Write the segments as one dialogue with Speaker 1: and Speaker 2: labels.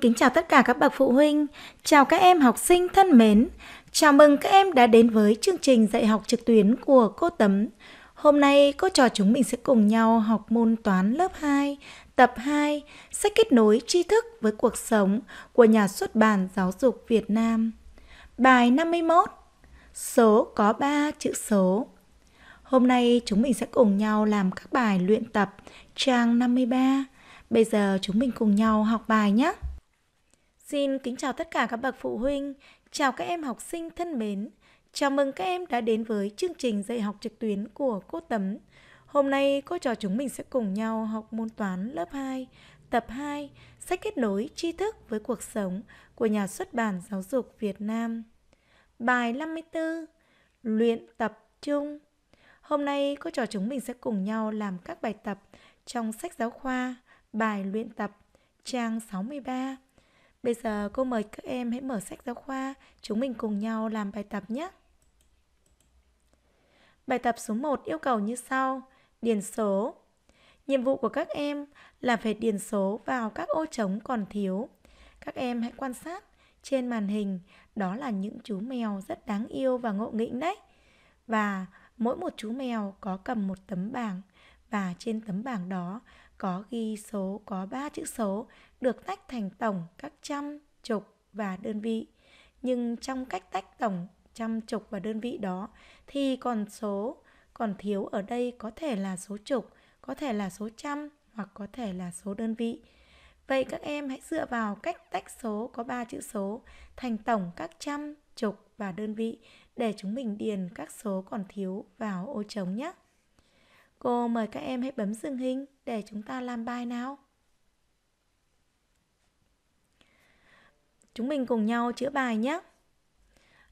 Speaker 1: kính chào tất cả các bậc phụ huynh, chào các em học sinh thân mến. Chào mừng các em đã đến với chương trình dạy học trực tuyến của cô Tấm. Hôm nay cô trò chúng mình sẽ cùng nhau học môn toán lớp 2, tập 2, sách kết nối tri thức với cuộc sống của nhà xuất bản Giáo dục Việt Nam. Bài 51. Số có 3 chữ số. Hôm nay chúng mình sẽ cùng nhau làm các bài luyện tập trang 53. Bây giờ chúng mình cùng nhau học bài nhé. Xin kính chào tất cả các bậc phụ huynh, chào các em học sinh thân mến. Chào mừng các em đã đến với chương trình dạy học trực tuyến của cô Tấm. Hôm nay cô trò chúng mình sẽ cùng nhau học môn toán lớp 2, tập 2, sách kết nối tri thức với cuộc sống của nhà xuất bản Giáo dục Việt Nam. Bài 54: Luyện tập chung. Hôm nay cô trò chúng mình sẽ cùng nhau làm các bài tập trong sách giáo khoa, bài luyện tập trang 63 Bây giờ cô mời các em hãy mở sách giáo khoa, chúng mình cùng nhau làm bài tập nhé. Bài tập số 1 yêu cầu như sau: điền số. Nhiệm vụ của các em là phải điền số vào các ô trống còn thiếu. Các em hãy quan sát trên màn hình, đó là những chú mèo rất đáng yêu và ngộ nghĩnh đấy. Và mỗi một chú mèo có cầm một tấm bảng và trên tấm bảng đó có ghi số có 3 chữ số được tách thành tổng các trăm, chục và đơn vị. Nhưng trong cách tách tổng trăm, chục và đơn vị đó thì còn số còn thiếu ở đây có thể là số chục, có thể là số trăm hoặc có thể là số đơn vị. Vậy các em hãy dựa vào cách tách số có 3 chữ số thành tổng các trăm, chục và đơn vị để chúng mình điền các số còn thiếu vào ô trống nhé. Cô mời các em hãy bấm dừng hình để chúng ta làm bài nào. Chúng mình cùng nhau chữa bài nhé.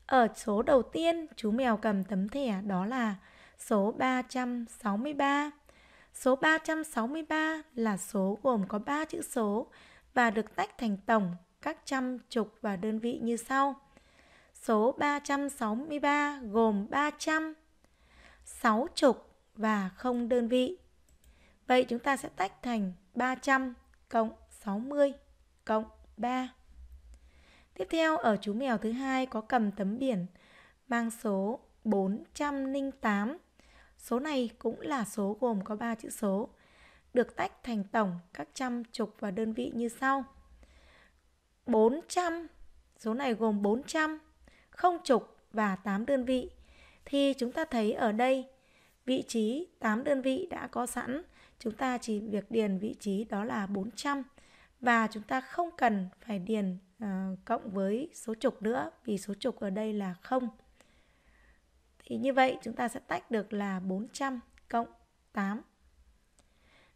Speaker 1: Ở số đầu tiên, chú mèo cầm tấm thẻ đó là số 363. Số 363 là số gồm có 3 chữ số và được tách thành tổng các trăm, chục và đơn vị như sau. Số 363 gồm 300, 6 chục, và không đơn vị. Vậy chúng ta sẽ tách thành 300 cộng 60 cộng 3. Tiếp theo ở chú mèo thứ hai có cầm tấm biển mang số 408. Số này cũng là số gồm có 3 chữ số, được tách thành tổng các trăm chục và đơn vị như sau. 400, số này gồm 400, không chục và 8 đơn vị. Thì chúng ta thấy ở đây Vị trí 8 đơn vị đã có sẵn, chúng ta chỉ việc điền vị trí đó là 400 và chúng ta không cần phải điền uh, cộng với số trục nữa vì số trục ở đây là 0. Thì như vậy chúng ta sẽ tách được là 400 cộng 8.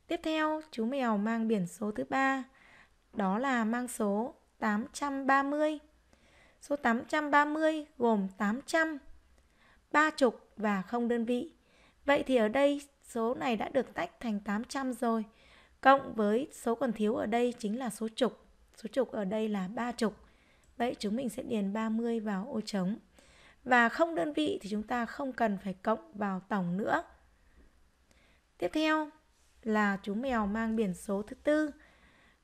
Speaker 1: Tiếp theo, chú mèo mang biển số thứ ba, đó là mang số 830. Số 830 gồm 800, ba trục và không đơn vị. Vậy thì ở đây số này đã được tách thành 800 rồi. Cộng với số còn thiếu ở đây chính là số trục. Số trục ở đây là ba trục. Vậy chúng mình sẽ điền 30 vào ô trống. Và không đơn vị thì chúng ta không cần phải cộng vào tổng nữa. Tiếp theo là chú mèo mang biển số thứ tư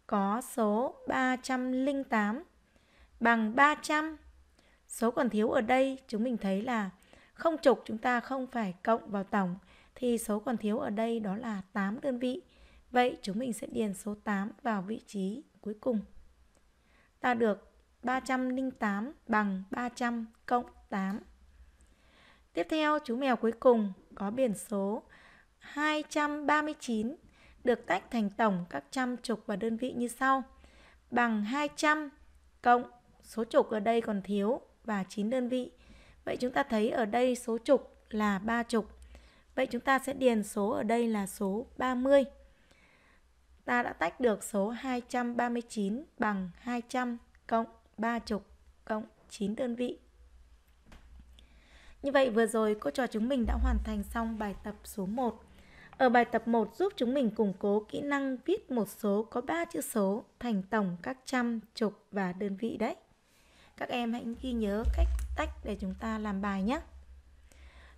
Speaker 1: có số 308 bằng 300. Số còn thiếu ở đây chúng mình thấy là không trục chúng ta không phải cộng vào tổng thì số còn thiếu ở đây đó là 8 đơn vị. Vậy chúng mình sẽ điền số 8 vào vị trí cuối cùng. Ta được 308 bằng 300 cộng 8. Tiếp theo chú mèo cuối cùng có biển số 239 được tách thành tổng các trăm trục và đơn vị như sau. Bằng 200 cộng số trục ở đây còn thiếu và 9 đơn vị Vậy chúng ta thấy ở đây số chục là ba chục. Vậy chúng ta sẽ điền số ở đây là số 30. Ta đã tách được số 239 bằng 200 cộng 3 chục cộng 9 đơn vị. Như vậy vừa rồi cô trò chúng mình đã hoàn thành xong bài tập số 1. Ở bài tập 1 giúp chúng mình củng cố kỹ năng viết một số có 3 chữ số thành tổng các trăm, chục và đơn vị đấy. Các em hãy ghi nhớ cách tách để chúng ta làm bài nhé.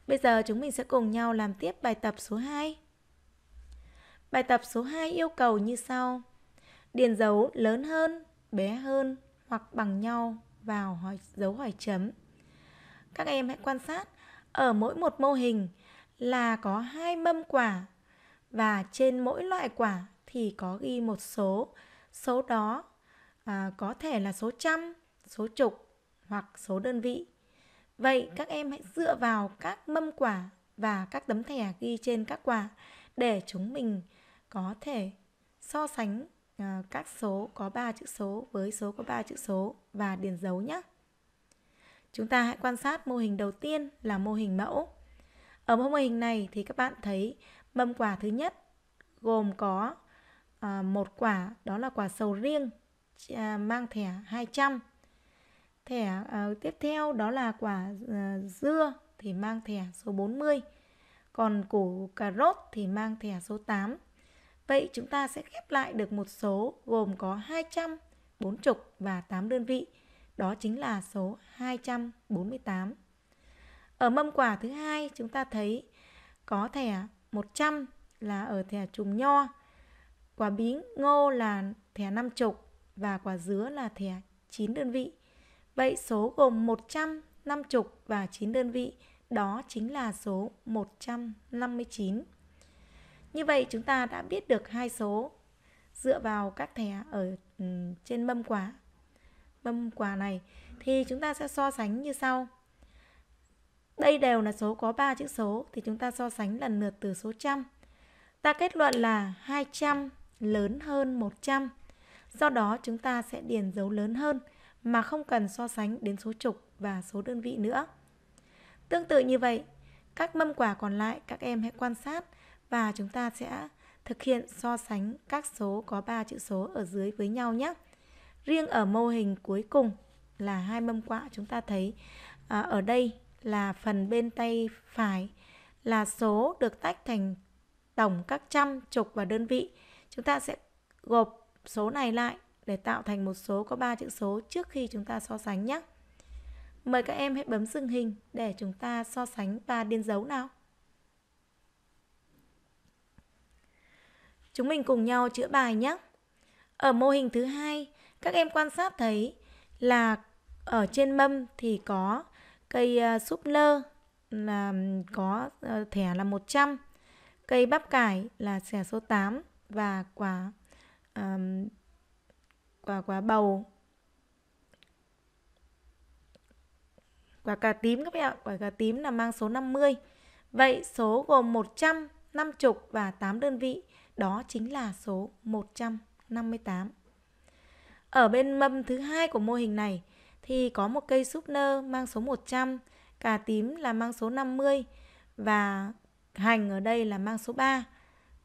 Speaker 1: Bây giờ chúng mình sẽ cùng nhau làm tiếp bài tập số 2. Bài tập số 2 yêu cầu như sau. Điền dấu lớn hơn, bé hơn hoặc bằng nhau vào hỏi, dấu hỏi chấm. Các em hãy quan sát, ở mỗi một mô hình là có hai mâm quả và trên mỗi loại quả thì có ghi một số. Số đó à, có thể là số trăm, số chục hoặc số đơn vị. Vậy các em hãy dựa vào các mâm quả và các tấm thẻ ghi trên các quả để chúng mình có thể so sánh ờ, các số có 3 chữ số với số có 3 chữ số và điền dấu nhé. Chúng ta hãy quan sát mô hình đầu tiên là mô hình mẫu. Ở mô hình này thì các bạn thấy mâm quả thứ nhất gồm có ờ, một quả đó là quả sầu riêng mang thẻ 200 Thẻ uh, tiếp theo đó là quả uh, dưa thì mang thẻ số 40. Còn củ cà rốt thì mang thẻ số 8. Vậy chúng ta sẽ ghép lại được một số gồm có 200, 40 và 8 đơn vị. Đó chính là số 248. Ở mâm quả thứ hai chúng ta thấy có thẻ 100 là ở thẻ chùm nho, quả bí ngô là thẻ 50 và quả dứa là thẻ 9 đơn vị. Vậy số gồm 100, 50 và 9 đơn vị, đó chính là số 159. Như vậy chúng ta đã biết được hai số dựa vào các thẻ ở ừ, trên mâm quả. Mâm quà này thì chúng ta sẽ so sánh như sau. Đây đều là số có 3 chữ số thì chúng ta so sánh lần lượt từ số trăm. Ta kết luận là 200 lớn hơn 100. Do đó chúng ta sẽ điền dấu lớn hơn mà không cần so sánh đến số trục và số đơn vị nữa. Tương tự như vậy, các mâm quả còn lại các em hãy quan sát và chúng ta sẽ thực hiện so sánh các số có 3 chữ số ở dưới với nhau nhé. Riêng ở mô hình cuối cùng là hai mâm quả chúng ta thấy à, ở đây là phần bên tay phải là số được tách thành tổng các trăm, chục và đơn vị. Chúng ta sẽ gộp số này lại để tạo thành một số có 3 chữ số trước khi chúng ta so sánh nhé. Mời các em hãy bấm dừng hình để chúng ta so sánh và điền dấu nào. Chúng mình cùng nhau chữa bài nhé. Ở mô hình thứ hai, các em quan sát thấy là ở trên mâm thì có cây ờ, súp lơ là có ờ, thẻ là 100, cây bắp cải là thẻ số 8 và quả um, quả quả bầu quả cà tím các bạn ạ quả cà tím là mang số 50 vậy số gồm 100 50 và 8 đơn vị đó chính là số 158 ở bên mâm thứ hai của mô hình này thì có một cây súp nơ mang số 100 cà tím là mang số 50 và hành ở đây là mang số 3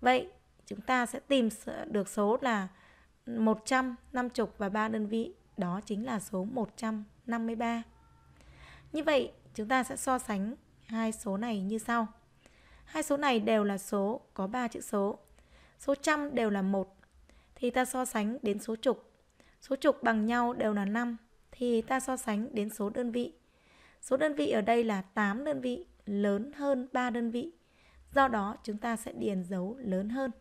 Speaker 1: vậy chúng ta sẽ tìm được số là 100, 50 và 3 đơn vị. Đó chính là số 153. Như vậy, chúng ta sẽ so sánh hai số này như sau. Hai số này đều là số có 3 chữ số. Số trăm đều là một thì ta so sánh đến số chục. Số chục bằng nhau đều là 5 thì ta so sánh đến số đơn vị. Số đơn vị ở đây là 8 đơn vị lớn hơn 3 đơn vị. Do đó chúng ta sẽ điền dấu lớn hơn.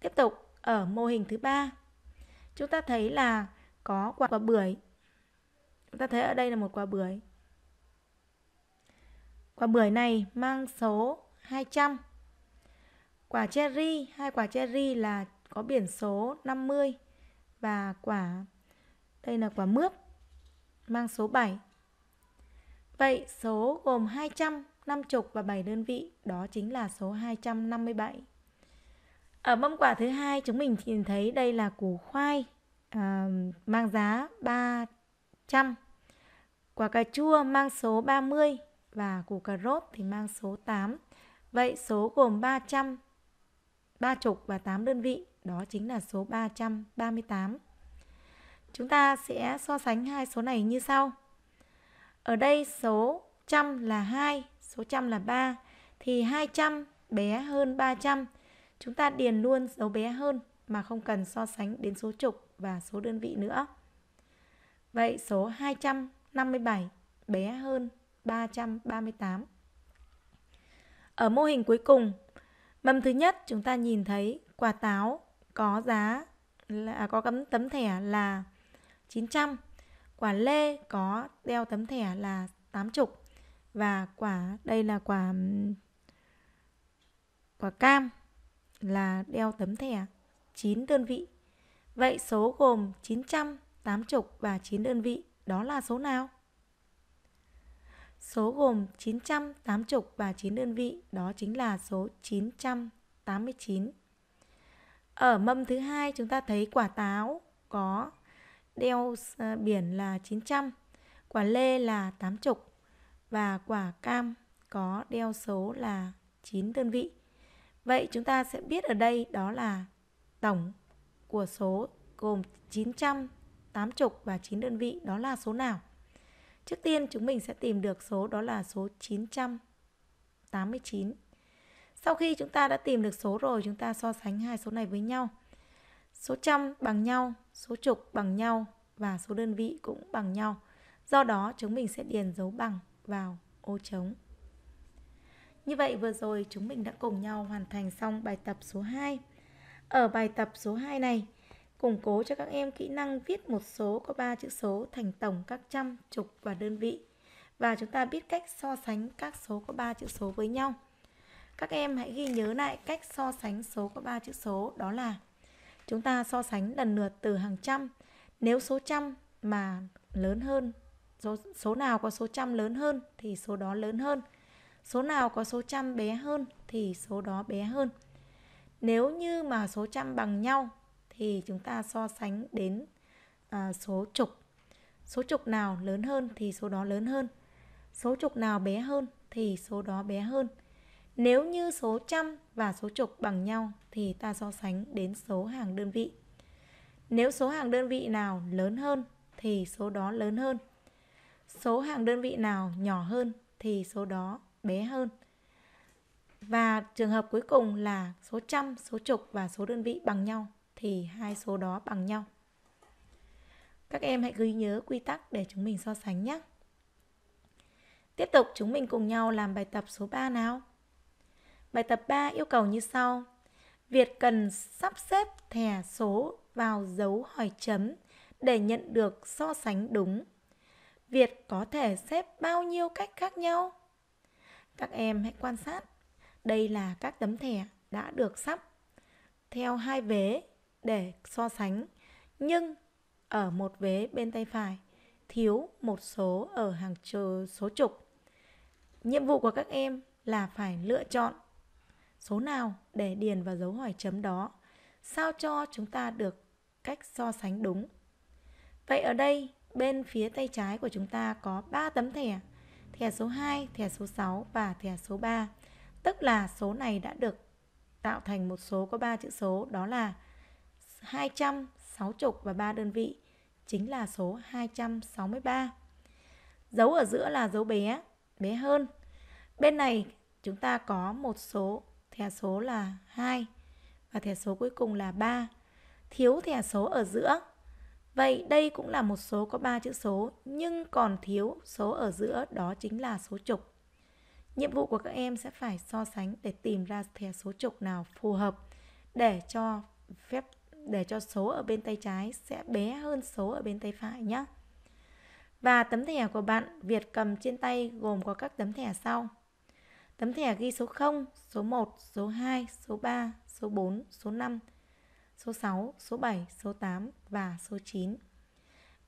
Speaker 1: Tiếp tục ở mô hình thứ ba chúng ta thấy là có quả, quả bưởi. Chúng ta thấy ở đây là một quả bưởi. Quả bưởi này mang số 200. Quả cherry, hai quả cherry là có biển số 50 và quả đây là quả mướp mang số 7. Vậy số gồm 200, 50 và 7 đơn vị đó chính là số 257. Ở mâm quả thứ hai chúng mình nhìn thấy đây là củ khoai à, mang giá 300. Quả cà chua mang số 30 và củ cà rốt thì mang số 8. Vậy số gồm 300, ba chục và 8 đơn vị, đó chính là số 338. Chúng ta sẽ so sánh hai số này như sau. Ở đây số trăm là 2, số trăm là 3 thì 200 bé hơn 300 Chúng ta điền luôn dấu bé hơn mà không cần so sánh đến số trục và số đơn vị nữa. Vậy số 257 bé hơn 338. Ở mô hình cuối cùng, mâm thứ nhất chúng ta nhìn thấy quả táo có giá là à, có cấm tấm thẻ là 900, quả lê có đeo tấm thẻ là 80 và quả đây là quả quả cam là đeo tấm thẻ 9 đơn vị. Vậy số gồm 900, 80 và 9 đơn vị đó là số nào? Số gồm 900, 80 và 9 đơn vị đó chính là số 989. Ở mâm thứ hai chúng ta thấy quả táo có đeo ờ, biển là 900, quả lê là 80 và quả cam có đeo số là 9 đơn vị. Vậy chúng ta sẽ biết ở đây đó là tổng của số gồm 980 và 9 đơn vị đó là số nào. Trước tiên chúng mình sẽ tìm được số đó là số 989. Sau khi chúng ta đã tìm được số rồi, chúng ta so sánh hai số này với nhau. Số trăm bằng nhau, số chục bằng nhau và số đơn vị cũng bằng nhau. Do đó chúng mình sẽ điền dấu bằng vào ô trống. Như vậy vừa rồi chúng mình đã cùng nhau hoàn thành xong bài tập số 2. Ở bài tập số 2 này, củng cố cho các em kỹ năng viết một số có 3 chữ số thành tổng các trăm, chục và đơn vị. Và chúng ta biết cách so sánh các số có 3 chữ số với nhau. Các em hãy ghi nhớ lại cách so sánh số có 3 chữ số đó là chúng ta so sánh lần lượt từ hàng trăm. Nếu số trăm mà lớn hơn, số, số nào có số trăm lớn hơn thì số đó lớn hơn. Số nào có số trăm bé hơn thì số đó bé hơn. Nếu như mà số trăm bằng nhau thì chúng ta so sánh đến à, số chục. Số chục nào lớn hơn thì số đó lớn hơn. Số chục nào bé hơn thì số đó bé hơn. Nếu như số trăm và số chục bằng nhau thì ta so sánh đến số hàng đơn vị. Nếu số hàng đơn vị nào lớn hơn thì số đó lớn hơn. Số hàng đơn vị nào nhỏ hơn thì số đó bé hơn. Và trường hợp cuối cùng là số trăm, số chục và số đơn vị bằng nhau thì hai số đó bằng nhau. Các em hãy ghi nhớ quy tắc để chúng mình so sánh nhé. Tiếp tục chúng mình cùng nhau làm bài tập số 3 nào. Bài tập 3 yêu cầu như sau. Việt cần sắp xếp thẻ số vào dấu hỏi chấm để nhận được so sánh đúng. Việt có thể xếp bao nhiêu cách khác nhau? các em hãy quan sát đây là các tấm thẻ đã được sắp theo hai vế để so sánh nhưng ở một vế bên tay phải thiếu một số ở hàng trừ số trục nhiệm vụ của các em là phải lựa chọn số nào để điền vào dấu hỏi chấm đó sao cho chúng ta được cách so sánh đúng vậy ở đây bên phía tay trái của chúng ta có ba tấm thẻ thẻ số 2, thẻ số 6 và thẻ số 3. Tức là số này đã được tạo thành một số có 3 chữ số đó là 200, 60 và 3 đơn vị chính là số 263. Dấu ở giữa là dấu bé, bé hơn. Bên này chúng ta có một số thẻ số là 2 và thẻ số cuối cùng là 3. Thiếu thẻ số ở giữa Vậy đây cũng là một số có 3 chữ số nhưng còn thiếu số ở giữa đó chính là số trục. Nhiệm vụ của các em sẽ phải so sánh để tìm ra thẻ số trục nào phù hợp để cho phép để cho số ở bên tay trái sẽ bé hơn số ở bên tay phải nhé. Và tấm thẻ của bạn Việt cầm trên tay gồm có các tấm thẻ sau. Tấm thẻ ghi số 0, số 1, số 2, số 3, số 4, số 5 số 6, số 7, số 8 và số 9.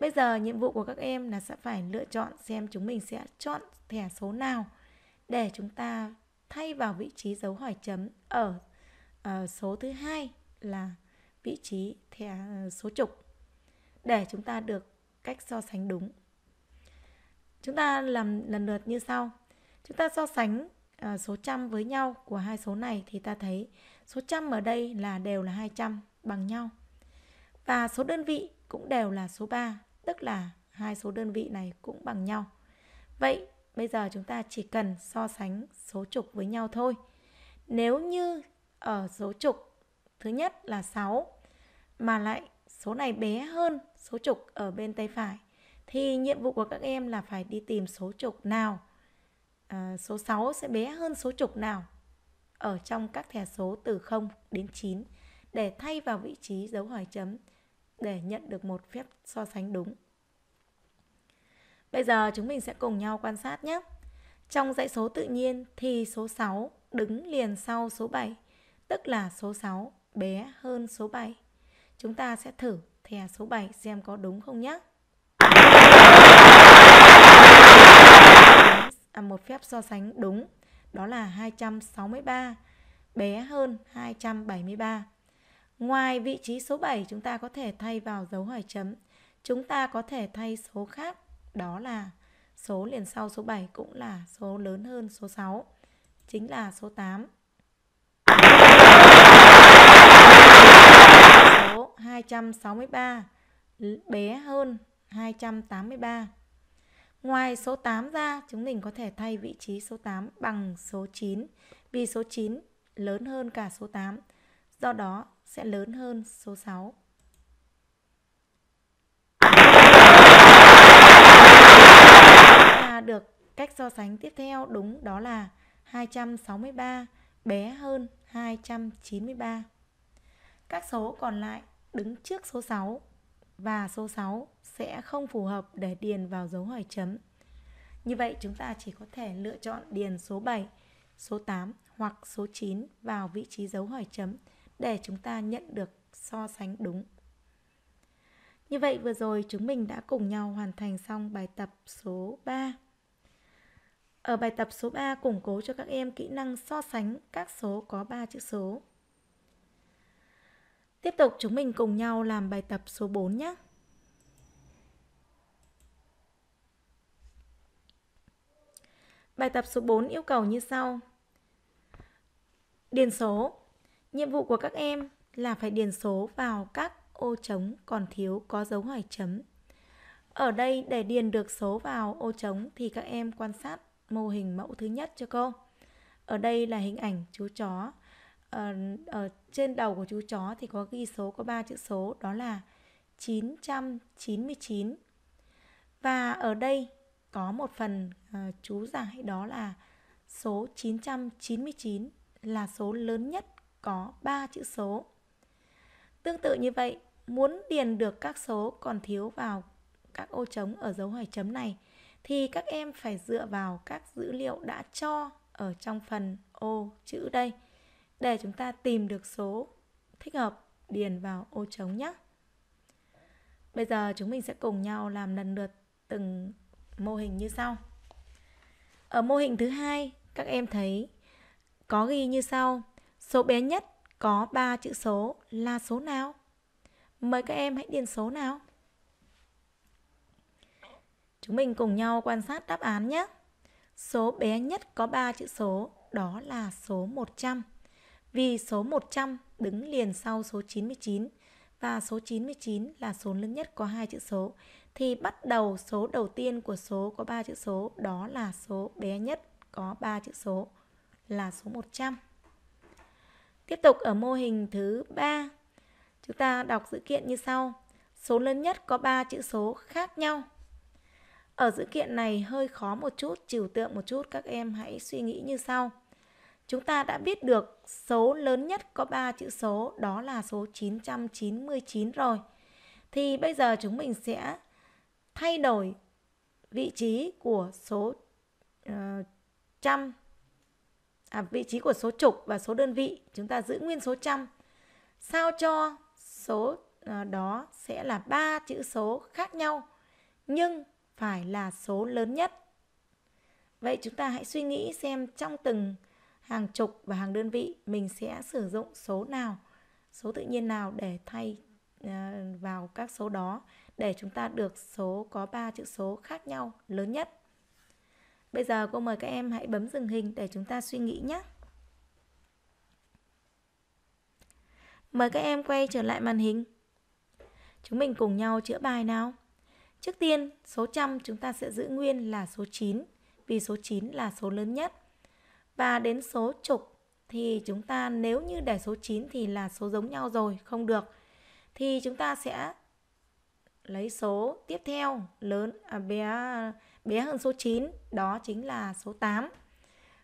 Speaker 1: Bây giờ nhiệm vụ của các em là sẽ phải lựa chọn xem chúng mình sẽ chọn thẻ số nào để chúng ta thay vào vị trí dấu hỏi chấm ở uh, số thứ hai là vị trí thẻ ờ, số trục để chúng ta được cách so sánh đúng. Chúng ta làm lần lượt như sau. Chúng ta so sánh uh, số trăm với nhau của hai số này thì ta thấy số trăm ở đây là đều là 200 bằng nhau. Và số đơn vị cũng đều là số 3, tức là hai số đơn vị này cũng bằng nhau. Vậy bây giờ chúng ta chỉ cần so sánh số trục với nhau thôi. Nếu như ở số trục thứ nhất là 6 mà lại số này bé hơn số trục ở bên tay phải thì nhiệm vụ của các em là phải đi tìm số trục nào à, số 6 sẽ bé hơn số trục nào ở trong các thẻ số từ 0 đến 9 để thay vào vị trí dấu hỏi chấm để nhận được một phép so sánh đúng. Bây giờ chúng mình sẽ cùng nhau quan sát nhé. Trong dãy số tự nhiên thì số 6 đứng liền sau số 7, tức là số 6 bé hơn số 7. Chúng ta sẽ thử thè số 7 xem có đúng không nhé. À, một phép so sánh đúng, đó là 263 bé hơn 273. Ngoài vị trí số 7 chúng ta có thể thay vào dấu hỏi chấm. Chúng ta có thể thay số khác đó là số liền sau số 7 cũng là số lớn hơn số 6, chính là số 8. Số 263 bé hơn 283. Ngoài số 8 ra, chúng mình có thể thay vị trí số 8 bằng số 9 vì số 9 lớn hơn cả số 8. Do đó, sẽ lớn hơn số 6. Và được cách so sánh tiếp theo đúng đó là 263 bé hơn 293. Các số còn lại đứng trước số 6 và số 6 sẽ không phù hợp để điền vào dấu hỏi chấm. Như vậy chúng ta chỉ có thể lựa chọn điền số 7, số 8 hoặc số 9 vào vị trí dấu hỏi chấm để chúng ta nhận được so sánh đúng. Như vậy vừa rồi chúng mình đã cùng nhau hoàn thành xong bài tập số 3. Ở bài tập số 3 củng cố cho các em kỹ năng so sánh các số có 3 chữ số. Tiếp tục chúng mình cùng nhau làm bài tập số 4 nhé. Bài tập số 4 yêu cầu như sau. Điền số Nhiệm vụ của các em là phải điền số vào các ô trống còn thiếu có dấu hỏi chấm. Ở đây để điền được số vào ô trống thì các em quan sát mô hình mẫu thứ nhất cho cô. Ở đây là hình ảnh chú chó. Ở, ờ, ở trên đầu của chú chó thì có ghi số có 3 chữ số đó là 999. Và ở đây có một phần uh, chú giải đó là số 999 là số lớn nhất có 3 chữ số. Tương tự như vậy, muốn điền được các số còn thiếu vào các ô trống ở dấu hỏi chấm này thì các em phải dựa vào các dữ liệu đã cho ở trong phần ô chữ đây để chúng ta tìm được số thích hợp điền vào ô trống nhé. Bây giờ chúng mình sẽ cùng nhau làm lần lượt từng mô hình như sau. Ở mô hình thứ hai, các em thấy có ghi như sau Số bé nhất có 3 chữ số là số nào? Mời các em hãy điền số nào. Chúng mình cùng nhau quan sát đáp án nhé. Số bé nhất có 3 chữ số đó là số 100. Vì số 100 đứng liền sau số 99 và số 99 là số lớn nhất có hai chữ số thì bắt đầu số đầu tiên của số có 3 chữ số đó là số bé nhất có 3 chữ số là số 100. Tiếp tục ở mô hình thứ 3, chúng ta đọc dữ kiện như sau. Số lớn nhất có 3 chữ số khác nhau. Ở dữ kiện này hơi khó một chút, trừu tượng một chút, các em hãy suy nghĩ như sau. Chúng ta đã biết được số lớn nhất có 3 chữ số, đó là số 999 rồi. Thì bây giờ chúng mình sẽ thay đổi vị trí của số uh, trăm à, vị trí của số chục và số đơn vị chúng ta giữ nguyên số trăm sao cho số à, đó sẽ là ba chữ số khác nhau nhưng phải là số lớn nhất vậy chúng ta hãy suy nghĩ xem trong từng hàng chục và hàng đơn vị mình sẽ sử dụng số nào số tự nhiên nào để thay à, vào các số đó để chúng ta được số có ba chữ số khác nhau lớn nhất Bây giờ cô mời các em hãy bấm dừng hình để chúng ta suy nghĩ nhé. Mời các em quay trở lại màn hình. Chúng mình cùng nhau chữa bài nào. Trước tiên, số trăm chúng ta sẽ giữ nguyên là số 9 vì số 9 là số lớn nhất. Và đến số chục thì chúng ta nếu như để số 9 thì là số giống nhau rồi, không được. Thì chúng ta sẽ lấy số tiếp theo lớn à bé bé hơn số 9, đó chính là số 8.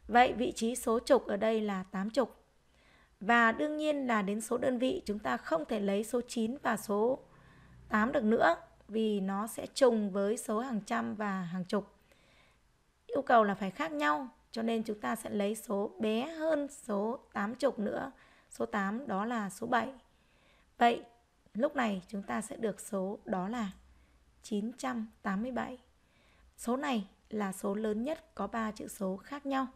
Speaker 1: Vậy vị trí số trục ở đây là 8 trục. Và đương nhiên là đến số đơn vị chúng ta không thể lấy số 9 và số 8 được nữa vì nó sẽ trùng với số hàng trăm và hàng chục. Yêu cầu là phải khác nhau cho nên chúng ta sẽ lấy số bé hơn số 8 chục nữa. Số 8 đó là số 7. Vậy lúc này chúng ta sẽ được số đó là 987. Số này là số lớn nhất có 3 chữ số khác nhau.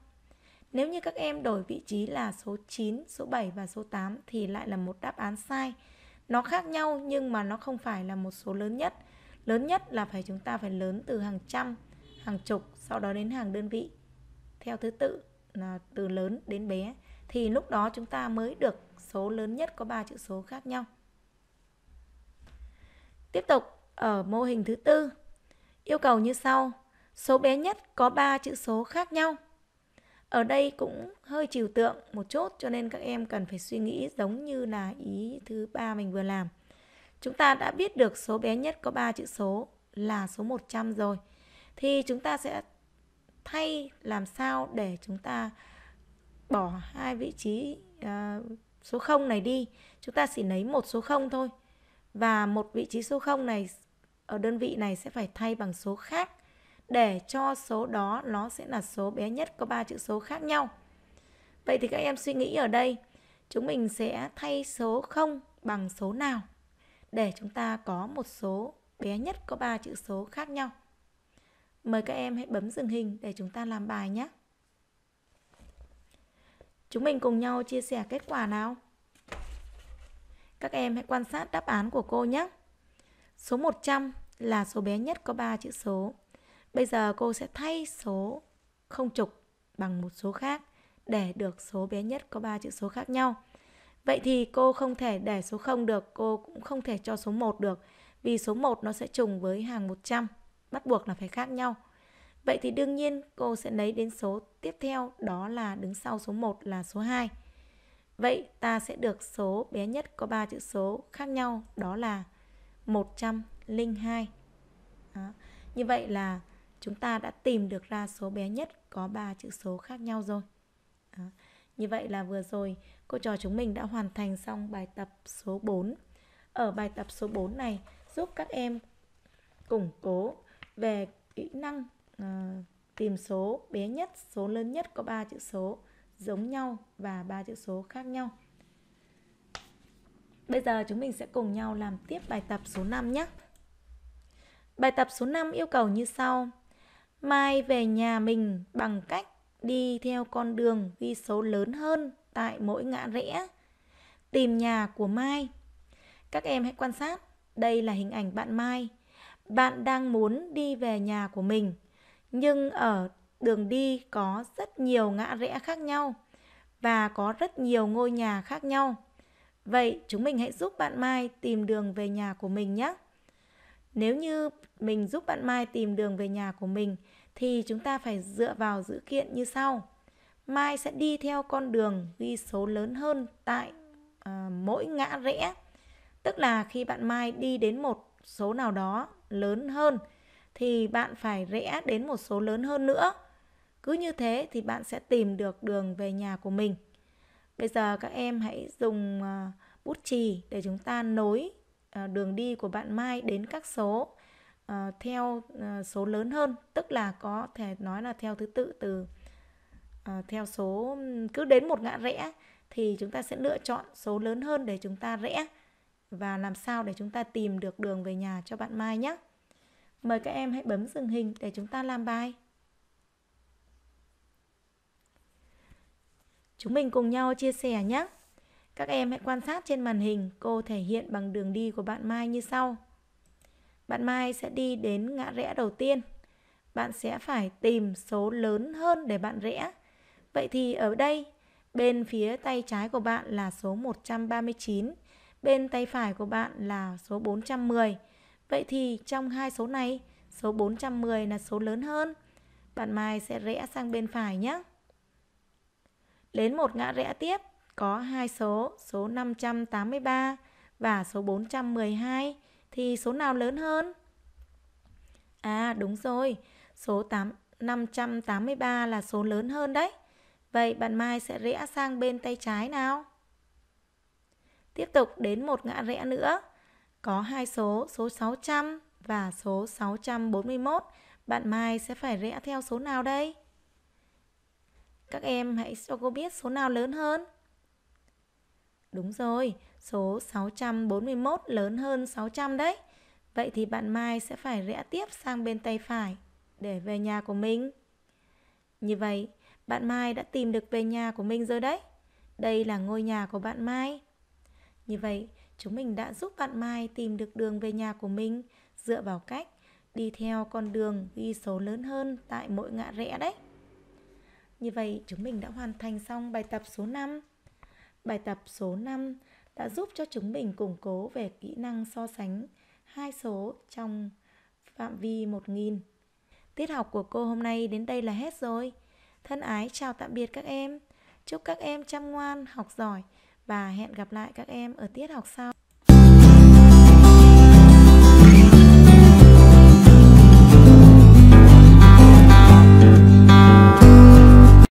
Speaker 1: Nếu như các em đổi vị trí là số 9, số 7 và số 8 thì lại là một đáp án sai. Nó khác nhau nhưng mà nó không phải là một số lớn nhất. Lớn nhất là phải chúng ta phải lớn từ hàng trăm, hàng chục, sau đó đến hàng đơn vị. Theo thứ tự là từ lớn đến bé thì lúc đó chúng ta mới được số lớn nhất có 3 chữ số khác nhau. Tiếp tục ở mô hình thứ tư, Yêu cầu như sau, số bé nhất có 3 chữ số khác nhau. Ở đây cũng hơi trừu tượng một chút cho nên các em cần phải suy nghĩ giống như là ý thứ ba mình vừa làm. Chúng ta đã biết được số bé nhất có 3 chữ số là số 100 rồi. Thì chúng ta sẽ thay làm sao để chúng ta bỏ hai vị trí uh, số 0 này đi. Chúng ta chỉ lấy một số 0 thôi. Và một vị trí số 0 này ở đơn vị này sẽ phải thay bằng số khác để cho số đó nó sẽ là số bé nhất có ba chữ số khác nhau. Vậy thì các em suy nghĩ ở đây, chúng mình sẽ thay số 0 bằng số nào để chúng ta có một số bé nhất có ba chữ số khác nhau. Mời các em hãy bấm dừng hình để chúng ta làm bài nhé. Chúng mình cùng nhau chia sẻ kết quả nào. Các em hãy quan sát đáp án của cô nhé. Số 100 là số bé nhất có 3 chữ số. Bây giờ cô sẽ thay số không trục bằng một số khác để được số bé nhất có 3 chữ số khác nhau. Vậy thì cô không thể để số 0 được, cô cũng không thể cho số 1 được vì số 1 nó sẽ trùng với hàng 100, bắt buộc là phải khác nhau. Vậy thì đương nhiên cô sẽ lấy đến số tiếp theo đó là đứng sau số 1 là số 2. Vậy ta sẽ được số bé nhất có 3 chữ số khác nhau đó là 100 02. Đó. Như vậy là chúng ta đã tìm được ra số bé nhất có ba chữ số khác nhau rồi. Đó. Như vậy là vừa rồi cô trò chúng mình đã hoàn thành xong bài tập số 4. Ở bài tập số 4 này giúp các em củng cố về kỹ năng uh, tìm số bé nhất, số lớn nhất có ba chữ số giống nhau và ba chữ số khác nhau. Bây giờ chúng mình sẽ cùng nhau làm tiếp bài tập số 5 nhé. Bài tập số 5 yêu cầu như sau. Mai về nhà mình bằng cách đi theo con đường ghi số lớn hơn tại mỗi ngã rẽ. Tìm nhà của Mai. Các em hãy quan sát, đây là hình ảnh bạn Mai. Bạn đang muốn đi về nhà của mình, nhưng ở đường đi có rất nhiều ngã rẽ khác nhau và có rất nhiều ngôi nhà khác nhau. Vậy chúng mình hãy giúp bạn Mai tìm đường về nhà của mình nhé. Nếu như mình giúp bạn Mai tìm đường về nhà của mình thì chúng ta phải dựa vào dữ kiện như sau. Mai sẽ đi theo con đường ghi số lớn hơn tại à, mỗi ngã rẽ. Tức là khi bạn Mai đi đến một số nào đó lớn hơn thì bạn phải rẽ đến một số lớn hơn nữa. Cứ như thế thì bạn sẽ tìm được đường về nhà của mình. Bây giờ các em hãy dùng à, bút chì để chúng ta nối À, đường đi của bạn Mai đến các số à, theo à, số lớn hơn, tức là có thể nói là theo thứ tự từ theo số cứ đến một ngã rẽ thì chúng ta sẽ lựa chọn số lớn hơn để chúng ta rẽ và làm sao để chúng ta tìm được đường về nhà cho bạn Mai nhé. Mời các em hãy bấm dừng hình để chúng ta làm bài. Chúng mình cùng nhau chia sẻ nhé. Các em hãy quan sát trên màn hình, cô thể hiện bằng đường đi của bạn Mai như sau. Bạn Mai sẽ đi đến ngã rẽ đầu tiên. Bạn sẽ phải tìm số lớn hơn để bạn rẽ. Vậy thì ở đây, bên phía tay trái của bạn là số 139, bên tay phải của bạn là số 410. Vậy thì trong hai số này, số 410 là số lớn hơn. Bạn Mai sẽ rẽ sang bên phải nhé. Đến một ngã rẽ tiếp, có hai số, số 583 và số 412 thì số nào lớn hơn? À đúng rồi, số 8 583 là số lớn hơn đấy. Vậy bạn Mai sẽ rẽ sang bên tay trái nào. Tiếp tục đến một ngã rẽ nữa. Có hai số, số 600 và số 641. Bạn Mai sẽ phải rẽ theo số nào đây? Các em hãy cho cô biết số nào lớn hơn. Đúng rồi, số 641 lớn hơn 600 đấy. Vậy thì bạn Mai sẽ phải rẽ tiếp sang bên tay phải để về nhà của mình. Như vậy, bạn Mai đã tìm được về nhà của mình rồi đấy. Đây là ngôi nhà của bạn Mai. Như vậy, chúng mình đã giúp bạn Mai tìm được đường về nhà của mình dựa vào cách đi theo con đường ghi số lớn hơn tại mỗi ngã rẽ đấy. Như vậy, chúng mình đã hoàn thành xong bài tập số 5. Bài tập số 5 đã giúp cho chúng mình củng cố về kỹ năng so sánh hai số trong phạm vi 1000. Tiết học của cô hôm nay đến đây là hết rồi. Thân ái chào tạm biệt các em. Chúc các em chăm ngoan, học giỏi và hẹn gặp lại các em ở tiết học sau.